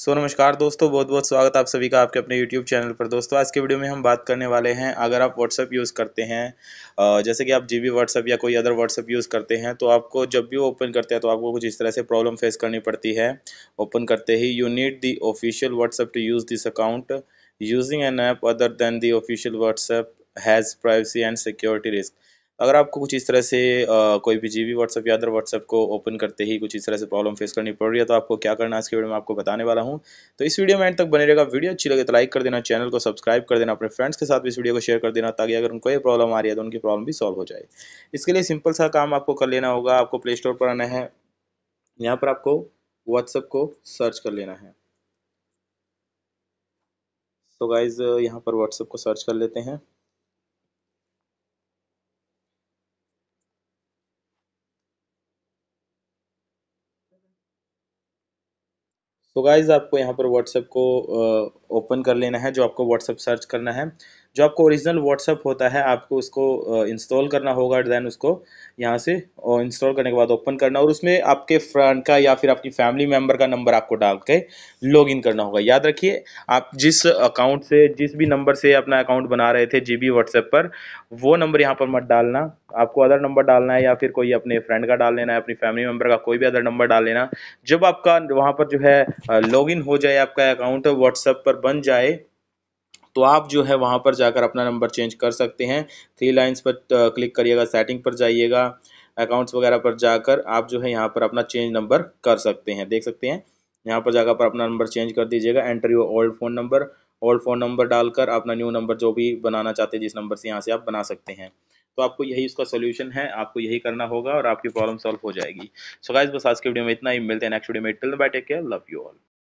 सो नमस्कार दोस्तों बहुत बहुत स्वागत आप सभी का आपके अपने YouTube चैनल पर दोस्तों आज के वीडियो में हम बात करने वाले हैं अगर आप WhatsApp यूज़ करते हैं जैसे कि आप जी बी व्हाट्सअप या कोई अदर WhatsApp यूज़ करते हैं तो आपको जब भी ओपन करते हैं तो आपको कुछ इस तरह से प्रॉब्लम फेस करनी पड़ती है ओपन करते ही you need the official WhatsApp to use this account using an app other than the official WhatsApp has privacy and security risk अगर आपको कुछ इस तरह से आ, कोई भी जी बी व्हाट्सअप या अदर व्हाट्सअप को ओपन करते ही कुछ इस तरह से प्रॉब्लम फेस करनी पड़ रही है तो आपको क्या करना है इसके वीडियो में आपको बताने वाला हूँ तो इस वीडियो में एंड तक बने रहेगा वीडियो अच्छी लगे तो लाइक कर देना चैनल को सब्सक्राइब कर देना अपने फ्रेंड्स के साथ इस वीडियो को शेयर कर देना ताकि अगर उनको ये प्रॉब्लम आ रही है तो उनकी प्रॉब्लम भी सॉल्व हो जाए इसके लिए सिंपल सा काम आपको कर लेना होगा आपको प्ले स्टोर पर आना है यहाँ पर आपको व्हाट्सअप को सर्च कर लेना है तो गाइज यहाँ पर व्हाट्सअप को सर्च कर लेते हैं तो गाइज आपको यहाँ पर व्हाट्सएप को ओपन कर लेना है जो आपको व्हाट्सअप सर्च करना है जो आपको ओरिजिनल व्हाट्सअप होता है आपको उसको इंस्टॉल करना होगा दैन उसको यहाँ से इंस्टॉल करने के बाद ओपन करना और उसमें आपके फ्रेंड का या फिर आपकी फैमिली मेम्बर का नंबर आपको डाल के लॉग इन करना होगा याद रखिए आप जिस अकाउंट से जिस भी नंबर से अपना अकाउंट बना रहे थे जी बी व्हाट्सएप पर वो नंबर यहाँ पर मत डालना आपको अदर नंबर डालना है या फिर कोई अपने फ्रेंड का डाल लेना है अपनी फैमिली मेम्बर का कोई भी अदर नंबर डाल लेना जब आपका वहाँ पर जो है लॉग इन हो जाए आपका अकाउंट व्हाट्सएप पर बन जाए तो आप जो है वहाँ पर जाकर अपना नंबर चेंज कर सकते हैं थ्री लाइंस पर क्लिक करिएगा सेटिंग पर जाइएगा अकाउंट्स वगैरह पर जाकर आप जो है यहाँ पर अपना चेंज नंबर कर सकते हैं देख सकते हैं यहाँ पर जाकर अपना नंबर चेंज कर दीजिएगा enter you old phone number old phone number डालकर अपना न्यू नंबर जो भी बनाना चाहते हैं जिस नंबर से यहाँ से आप बना सकते हैं तो आपको यही उसका सोल्यूशन है आपको यही करना होगा और आपकी प्रॉब्लम सॉल्व हो जाएगी सो so गाइज बस आज के वीडियो में इतना ही मिलते हैं नेक्स्ट वीडियो में till bye take care love you all